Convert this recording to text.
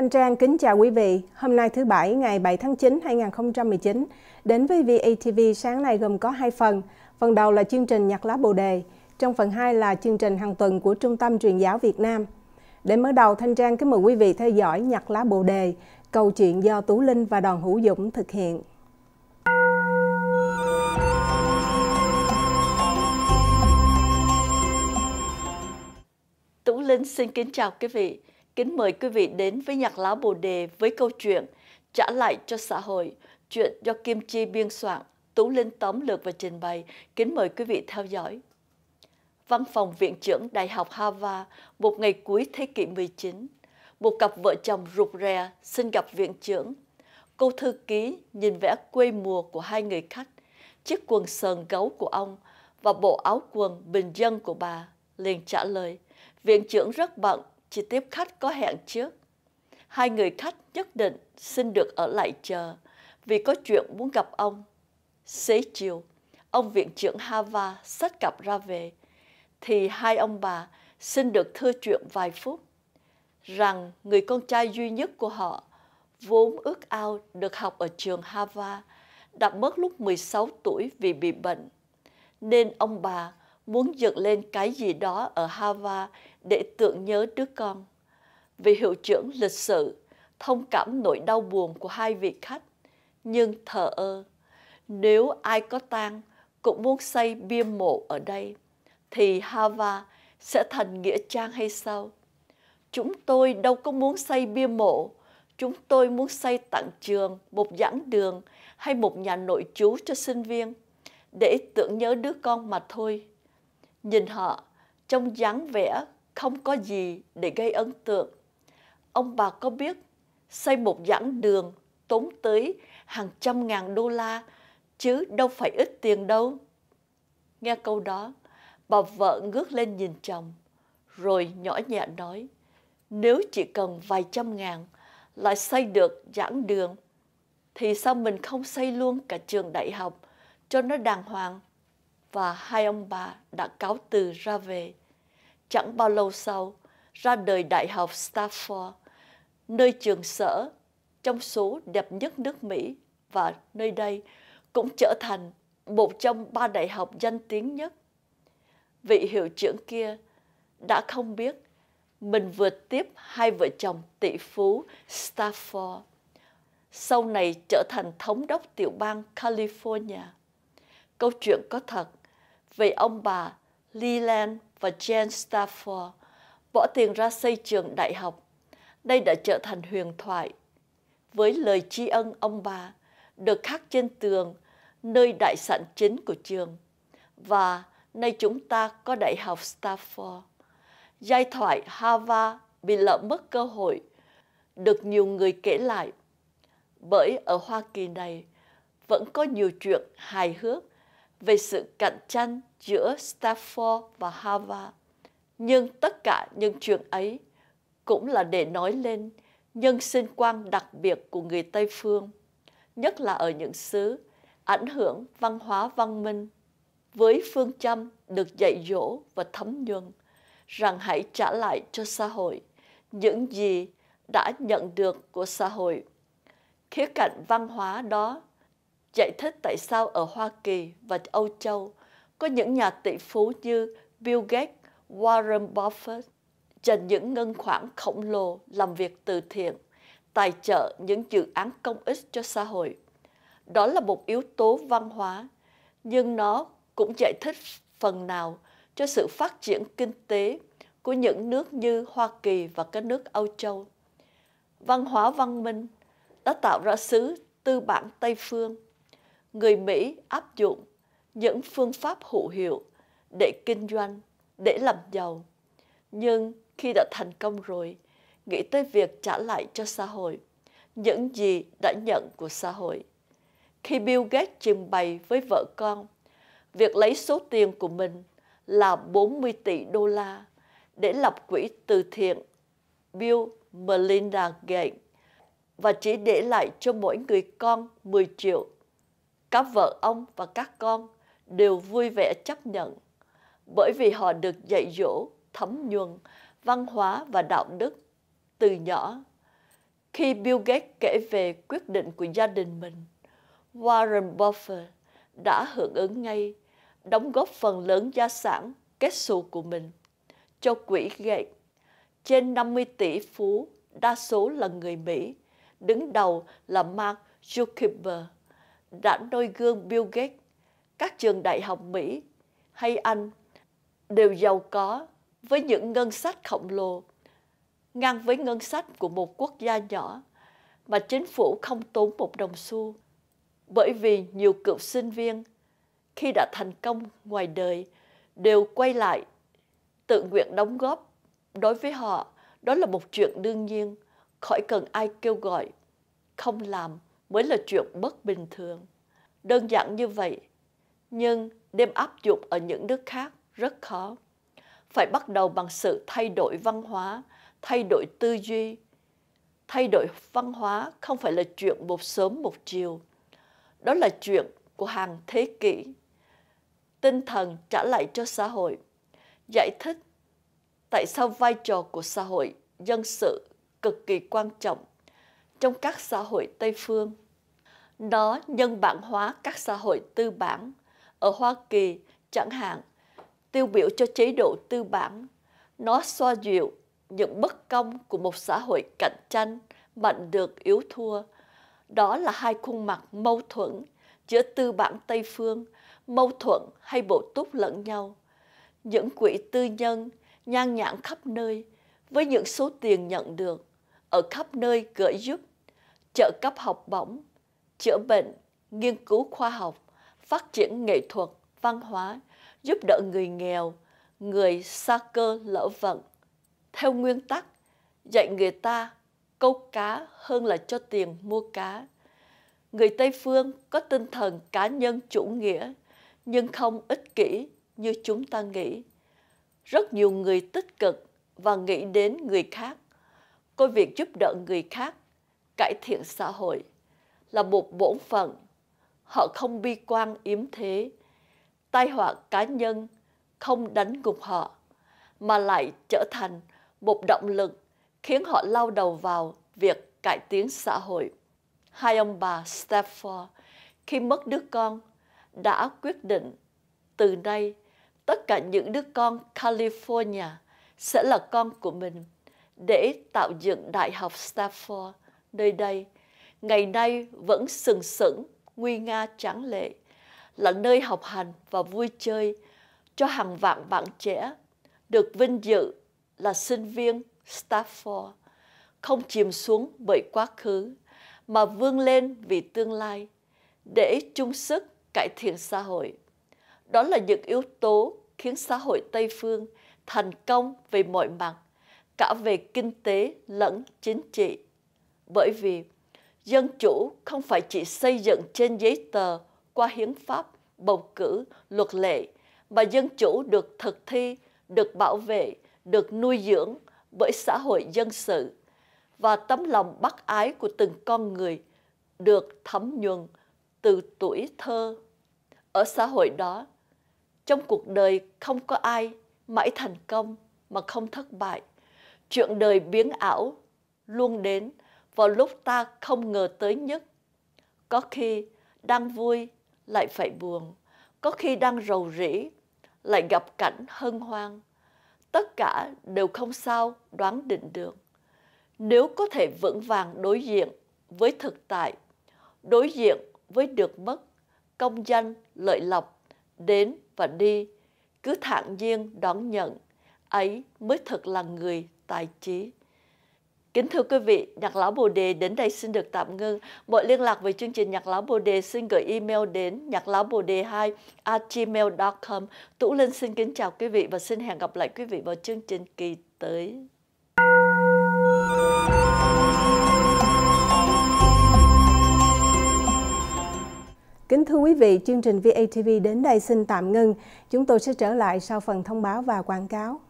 Thanh Trang kính chào quý vị. Hôm nay thứ Bảy ngày 7 tháng 9 2019 đến với VATV sáng nay gồm có hai phần. Phần đầu là chương trình Nhạc lá Bồ Đề, trong phần 2 là chương trình hàng tuần của Trung tâm Truyền giáo Việt Nam. Để mở đầu, Thanh Trang kính mời quý vị theo dõi Nhạc lá Bồ Đề, câu chuyện do Tú Linh và đoàn Hữu Dũng thực hiện. Tú Linh xin kính chào quý vị. Kính mời quý vị đến với nhạc lá Bồ Đề với câu chuyện Trả lại cho xã hội, chuyện do Kim Chi biên soạn, Tú Linh tóm lược và trình bày. Kính mời quý vị theo dõi. Văn phòng Viện trưởng Đại học Harvard, một ngày cuối thế kỷ 19, một cặp vợ chồng rụt rè xin gặp viện trưởng. Cô thư ký nhìn vẽ quê mùa của hai người khách, chiếc quần sờn gấu của ông và bộ áo quần bình dân của bà liền trả lời viện trưởng rất bận chỉ tiếp khách có hẹn trước. Hai người khách nhất định xin được ở lại chờ vì có chuyện muốn gặp ông. Xế chiều, ông viện trưởng Hava xách cặp ra về, thì hai ông bà xin được thưa chuyện vài phút rằng người con trai duy nhất của họ vốn ước ao được học ở trường Hava đã mất lúc 16 tuổi vì bị bệnh nên ông bà muốn dựng lên cái gì đó ở Hava để tưởng nhớ đứa con. Vị hiệu trưởng lịch sự thông cảm nỗi đau buồn của hai vị khách, nhưng thờ ơ. Nếu ai có tang cũng muốn xây bia mộ ở đây, thì Hava sẽ thành nghĩa trang hay sao? Chúng tôi đâu có muốn xây bia mộ, chúng tôi muốn xây tặng trường, một giảng đường hay một nhà nội trú cho sinh viên để tưởng nhớ đứa con mà thôi. Nhìn họ, trong dáng vẻ không có gì để gây ấn tượng. Ông bà có biết xây một giảng đường tốn tới hàng trăm ngàn đô la chứ đâu phải ít tiền đâu. Nghe câu đó, bà vợ ngước lên nhìn chồng, rồi nhỏ nhẹ nói, nếu chỉ cần vài trăm ngàn lại xây được giảng đường, thì sao mình không xây luôn cả trường đại học cho nó đàng hoàng? và hai ông bà đã cáo từ ra về. Chẳng bao lâu sau, ra đời Đại học Stanford, nơi trường sở trong số đẹp nhất nước Mỹ và nơi đây cũng trở thành một trong ba đại học danh tiếng nhất. Vị hiệu trưởng kia đã không biết mình vừa tiếp hai vợ chồng tỷ phú Stafford, sau này trở thành thống đốc tiểu bang California. Câu chuyện có thật, vì ông bà Leland và Jane Stafford bỏ tiền ra xây trường đại học. Đây đã trở thành huyền thoại. Với lời tri ân ông bà được khắc trên tường nơi đại sảnh chính của trường và nay chúng ta có đại học Stafford. Giai thoại Harvard bị lỡ mất cơ hội được nhiều người kể lại bởi ở Hoa Kỳ này vẫn có nhiều chuyện hài hước về sự cạnh tranh giữa Stafford và Harvard. Nhưng tất cả những chuyện ấy cũng là để nói lên nhân sinh quan đặc biệt của người Tây Phương, nhất là ở những xứ ảnh hưởng văn hóa văn minh với phương châm được dạy dỗ và thấm nhuần rằng hãy trả lại cho xã hội những gì đã nhận được của xã hội. Khía cạnh văn hóa đó giải thích tại sao ở Hoa Kỳ và Âu Châu có những nhà tỷ phú như Bill Gates, Warren Buffett dành những ngân khoản khổng lồ làm việc từ thiện, tài trợ những dự án công ích cho xã hội. Đó là một yếu tố văn hóa, nhưng nó cũng giải thích phần nào cho sự phát triển kinh tế của những nước như Hoa Kỳ và các nước Âu Châu. Văn hóa văn minh đã tạo ra xứ tư bản Tây phương – người Mỹ áp dụng những phương pháp hữu hiệu để kinh doanh, để làm giàu. Nhưng khi đã thành công rồi, nghĩ tới việc trả lại cho xã hội những gì đã nhận của xã hội. Khi Bill Gates trình bày với vợ con, việc lấy số tiền của mình là 40 tỷ đô la để lập quỹ từ thiện Bill Melinda Gates và chỉ để lại cho mỗi người con 10 triệu các vợ ông và các con đều vui vẻ chấp nhận bởi vì họ được dạy dỗ, thấm nhuần văn hóa và đạo đức từ nhỏ. Khi Bill Gates kể về quyết định của gia đình mình, Warren Buffett đã hưởng ứng ngay, đóng góp phần lớn gia sản kết xù của mình cho quỹ Gates. Trên 50 tỷ phú, đa số là người Mỹ, đứng đầu là Mark Zuckerberg đã noi gương Bill Gates, các trường đại học Mỹ hay Anh đều giàu có với những ngân sách khổng lồ, ngang với ngân sách của một quốc gia nhỏ mà chính phủ không tốn một đồng xu. Bởi vì nhiều cựu sinh viên khi đã thành công ngoài đời đều quay lại tự nguyện đóng góp đối với họ đó là một chuyện đương nhiên khỏi cần ai kêu gọi không làm mới là chuyện bất bình thường. Đơn giản như vậy, nhưng đem áp dụng ở những nước khác rất khó. Phải bắt đầu bằng sự thay đổi văn hóa, thay đổi tư duy. Thay đổi văn hóa không phải là chuyện một sớm một chiều. Đó là chuyện của hàng thế kỷ. Tinh thần trả lại cho xã hội. Giải thích tại sao vai trò của xã hội dân sự cực kỳ quan trọng trong các xã hội Tây phương. Nó nhân bản hóa các xã hội tư bản ở Hoa Kỳ chẳng hạn, tiêu biểu cho chế độ tư bản. Nó xoa dịu những bất công của một xã hội cạnh tranh mạnh được yếu thua. Đó là hai khuôn mặt mâu thuẫn giữa tư bản Tây phương, mâu thuẫn hay bộ túc lẫn nhau. Những quỹ tư nhân nhan nhản khắp nơi với những số tiền nhận được ở khắp nơi gửi giúp trợ cấp học bổng, chữa bệnh, nghiên cứu khoa học, phát triển nghệ thuật, văn hóa, giúp đỡ người nghèo, người xa cơ lỡ vận. Theo nguyên tắc, dạy người ta câu cá hơn là cho tiền mua cá. Người Tây Phương có tinh thần cá nhân chủ nghĩa, nhưng không ích kỷ như chúng ta nghĩ. Rất nhiều người tích cực và nghĩ đến người khác. Coi việc giúp đỡ người khác cải thiện xã hội là một bổn phận. Họ không bi quan yếm thế, tai họa cá nhân không đánh gục họ, mà lại trở thành một động lực khiến họ lao đầu vào việc cải tiến xã hội. Hai ông bà Stafford khi mất đứa con đã quyết định từ nay tất cả những đứa con California sẽ là con của mình để tạo dựng Đại học Stanford nơi đây, ngày nay vẫn sừng sững, nguy nga tráng lệ, là nơi học hành và vui chơi cho hàng vạn bạn trẻ được vinh dự là sinh viên Stafford, không chìm xuống bởi quá khứ mà vươn lên vì tương lai để chung sức cải thiện xã hội. Đó là những yếu tố khiến xã hội Tây phương thành công về mọi mặt, cả về kinh tế lẫn chính trị bởi vì dân chủ không phải chỉ xây dựng trên giấy tờ qua hiến pháp, bầu cử, luật lệ, mà dân chủ được thực thi, được bảo vệ, được nuôi dưỡng bởi xã hội dân sự và tấm lòng bác ái của từng con người được thấm nhuần từ tuổi thơ. Ở xã hội đó, trong cuộc đời không có ai mãi thành công mà không thất bại. Chuyện đời biến ảo luôn đến vào lúc ta không ngờ tới nhất. Có khi đang vui lại phải buồn, có khi đang rầu rĩ lại gặp cảnh hân hoan. Tất cả đều không sao đoán định được. Nếu có thể vững vàng đối diện với thực tại, đối diện với được mất, công danh, lợi lộc, đến và đi, cứ thản nhiên đón nhận, ấy mới thật là người tài trí. Kính thưa quý vị, Nhạc Lão Bồ Đề đến đây xin được tạm ngưng. Mọi liên lạc với chương trình Nhạc Lão Bồ Đề xin gửi email đến nhạc lão bồ đề 2 gmail.com. Tũ Linh xin kính chào quý vị và xin hẹn gặp lại quý vị vào chương trình kỳ tới. Kính thưa quý vị, chương trình VATV đến đây xin tạm ngưng. Chúng tôi sẽ trở lại sau phần thông báo và quảng cáo.